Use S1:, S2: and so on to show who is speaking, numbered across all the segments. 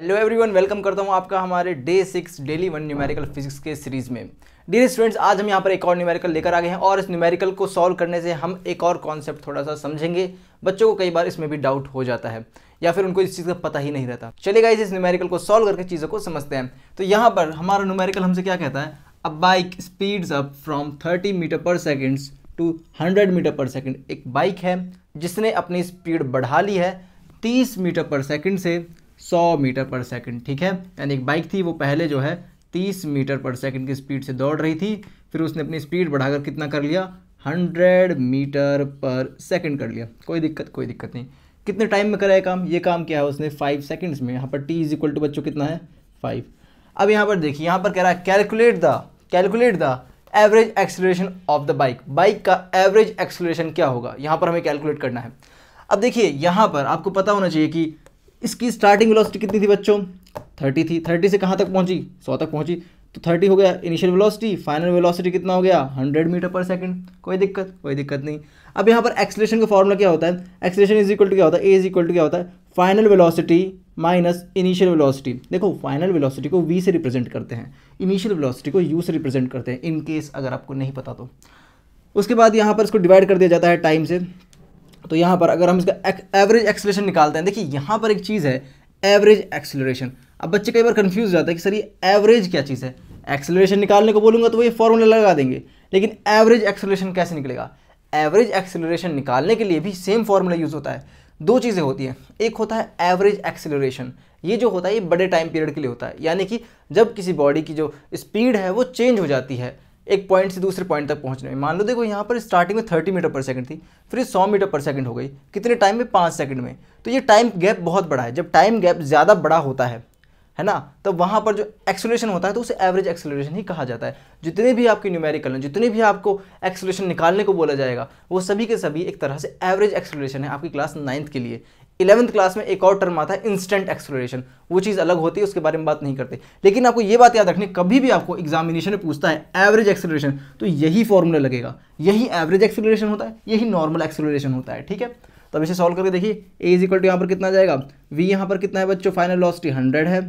S1: hello everyone welcome करता हूं आपका हमारे day six daily one numerical physics के सीरीज में डियर स्टूडेंट्स आज हम यहां पर एक और न्यूमेरिकल लेकर आ गए हैं और इस न्यूमेरिकल को सॉल्व करने से हम एक और कॉन्सेप्ट थोड़ा सा समझेंगे बच्चों को कई बार इसमें भी डाउट हो जाता है या फिर उनको इस चीज़ का पता ही नहीं रहता चलेगा इस न्यूमेरिकल को सॉल्व करके चीज़ों को समझते हैं तो यहाँ पर हमारा न्यूमेरिकल हमसे क्या कहता है a bike speeds up from thirty metre per seconds to hundred metre per second एक बाइक है जिसने अपनी स्पीड बढ़ा ली है तीस मीटर पर सेकेंड से सौ मीटर पर सेकंड ठीक है यानी एक बाइक थी वो पहले जो है तीस मीटर पर सेकंड की स्पीड से दौड़ रही थी फिर उसने अपनी स्पीड बढ़ाकर कितना कर लिया हंड्रेड मीटर पर सेकंड कर लिया कोई दिक्कत कोई दिक्कत नहीं कितने टाइम में करा है काम ये काम क्या है उसने फाइव सेकंड्स में यहाँ पर टी इज इक्वल टू बच्चों कितना है फाइव अब यहाँ पर देखिए यहाँ पर कह रहा है calculate the calculate the average acceleration of the bike bike का एवरेज एक्सलेशन क्या होगा यहाँ पर हमें कैलकुलेट करना है अब देखिए यहाँ पर आपको पता होना चाहिए कि इसकी स्टार्टिंग वेलोसिटी कितनी थी बच्चों थर्टी थी थर्टी से कहाँ तक पहुँची सौ तक पहुँची तो थर्टी हो गया इनिशियल वेलोसिटी फाइनल वेलोसिटी कितना हो गया हंड्रेड मीटर पर सेकंड कोई दिक्कत कोई दिक्कत नहीं अब यहाँ पर एक्सलेशन का फॉर्मूला क्या होता है एक्सलेशन इज इक्वल टू क्या होता है ए इज इक्वल टू क्या होता है final velocity minus initial velocity देखो फाइनल वेलोसिटी को वी से रिप्रेजेंट करते हैं इनिशियल वेलोसिटी को यू से रिप्रेजेंट करते हैं इनकेस अगर आपको नहीं पता तो उसके बाद यहाँ पर इसको डिवाइड कर दिया जाता है टाइम से तो यहाँ पर अगर हम इसका एवरेज एक्सलेशन निकालते हैं देखिए यहाँ पर एक चीज़ है एवरेज एक्सलेशन अब बच्चे कई बार कन्फ्यूज जाता है कि सर ये एवरेज क्या चीज़ है एक्सलेशन निकालने को बोलूंगा तो वो ये फॉर्मूला लगा देंगे लेकिन एवरेज एक्सलेशन कैसे निकलेगा एवरेज एक्सलेशन निकालने के लिए भी सेम फॉर्मूला यूज़ होता है दो चीज़ें होती हैं एक होता है एवरेज एक्सेलरेशन ये जो होता है ये बड़े टाइम पीरियड के लिए होता है यानी कि जब किसी बॉडी की जो स्पीड है वो चेंज हो जाती है एक पॉइंट से दूसरे पॉइंट तक पहुंचने में मान लो देखो यहाँ पर स्टार्टिंग में थर्टी मीटर पर सेकंड थी फिर सौ मीटर पर सेकंड हो गई कितने टाइम में पाँच सेकंड में तो ये टाइम गैप बहुत बड़ा है जब टाइम गैप ज़्यादा बड़ा होता है है ना तो वहां पर जो एक्सलेशन होता है तो उसे एवरेज एक्सलेशन ही कहा जाता है जितने भी आपके न्यूमेरिकल हैं जितने भी आपको एक्सलेशन निकालने को बोला जाएगा वो सभी के सभी एक तरह से एवरेज एक्सलेशन है आपकी क्लास नाइन्थ के लिए इलेवंथ क्लास में एक और टर्म आता है इंस्टेंट एक्सलोरेशन वो चीज़ अलग होती है उसके बारे में बात नहीं करते लेकिन आपको ये बात याद रखनी कभी भी आपको एग्जामिनेशन में पूछता है एवरेज एक्सलोरेशन तो यही फॉर्मूला लगेगा यही एवरेज एक्सलोरेशन होता है यही नॉर्मल एक्सलोरेशन होता है ठीक है तो अब इसे सॉल्व करके देखिए ए इज इक्वल टू यहाँ पर कितना जाएगा वी यहाँ पर कितना है बच्चों फाइनल लॉस्टी हंड्रेड है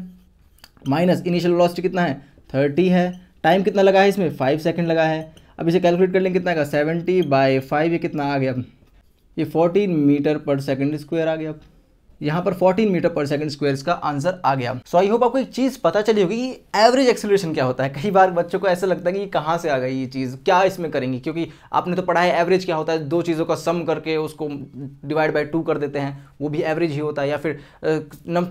S1: माइनस इनिशियल वेलोसिटी कितना है थर्टी है टाइम कितना लगा है इसमें फाइव सेकेंड लगा है अब इसे कैलकुलेट कर लेंगे कितना आएगा सेवेंटी बाई फाइव ये कितना आ गया अब ये fourteen metre per second square आ गया अब यहाँ पर 14 मीटर पर सेकंड स्क्वेयर का आंसर आ गया सो आई होप आपको एक चीज़ पता चली होगी कि एवरेज एक्सेलरेशन क्या होता है कई बार बच्चों को ऐसा लगता है कि कहाँ से आ गई ये चीज़ क्या इसमें करेंगी क्योंकि आपने तो पढ़ा है एवरेज क्या होता है दो चीज़ों का सम करके उसको डिवाइड बाई टू कर देते हैं वो भी एवरेज ही होता है या फिर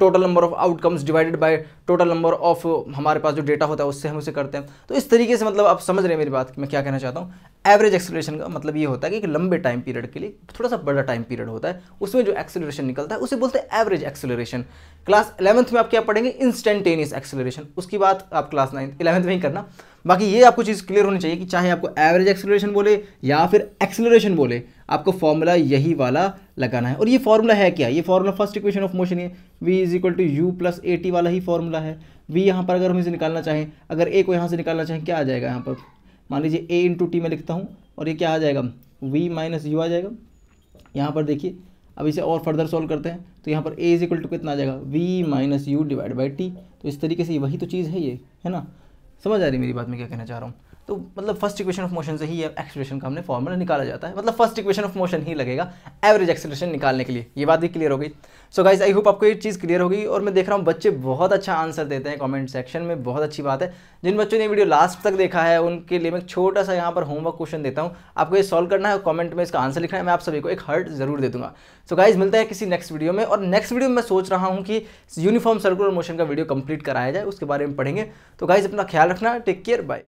S1: total number of outcomes divided by total number of हमारे पास जो डेटा होता है उससे हम उसे करते हैं तो इस तरीके से मतलब आप समझ रहे हैं मेरी बात मैं क्या कहना चाहता हूँ एवरेज एक्सेलरेशन का मतलब ये होता है कि एक लंबे टाइम पीरियड के लिए थोड़ा सा बड़ा टाइम पीरियड होता है उसमें जो एक्सेलरेशन निकलता है उसे बोलते हैं एवरेज एक्सेलरेशन क्लास इलेवंथ में आप क्या पढ़ेंगे इंस्टेंटेनियस एक्सेलरेशन उसकी बात आप क्लास नाइन्थ इलेवंथ में ही करना बाकी ये आपको चीज़ क्लियर होनी चाहिए कि चाहे आपको एवरेज एक्सेलरेशन बोले या फिर एक्सेलरेशन बोले आपको फॉर्मूला यही वाला लगाना है और ये फॉर्मूला है क्या ये formula first equation of motion है v is equal to u plus a t वाला ही फॉर्मूला है वी यहाँ पर अगर हम इसे निकालना चाहें अगर ए को यहाँ से निकालना चाहें क्या आ जाएगा यहाँ पर मान लीजिए ए इंटू टी में लिखता हूँ और ये क्या आ जाएगा वी माइनस यू आ जाएगा यहाँ पर देखिए अब इसे और फर्दर सॉल्व करते हैं तो यहाँ पर ए इज इक्वल टू कितना आ जाएगा v minus u divide by t तो इस तरीके से वही तो चीज़ है ये है ना समझ आ रही मेरी बात मैं क्या कहना चाह रहा हूँ तो मतलब फर्स्ट इक्वेशन ऑफ मोशन से ही एक्सप्रेशन का हमने फॉर्मूला निकाला जाता है मतलब फर्स्ट इक्वेशन ऑफ मोशन ही लगेगा एवरेज एक्सप्रेशन निकालने के लिए ये बात भी क्लियर हो गई सो गाइज आई होप आपको ये चीज़ क्लियर होगी और मैं देख रहा हूँ बच्चे बहुत अच्छा आंसर देते हैं कॉमेंट सेक्शन में बहुत अच्छी बात है जिन बच्चों ने वीडियो लास्ट तक देखा है उनके लिए मैं छोटा सा यहाँ पर होमवर्क क्वेश्चन देता हूँ आपको ये सॉल्व करना है कॉमेंट में इसका आंसर लिखना है मैं आप सभी को एक हर्ट जरूर दे दूंगा सो गाइज मिलता है किसी नेक्स्ट वीडियो में और नेक्स्ट वीडियो में सोच रहा हूँ कि यूनिफॉर्म सर्कुलर मोशन का वीडियो कंप्लीट कराया जाए उसके बारे में पढ़ेंगे तो गाइज अपना ख्याल रखना टेक केयर बाय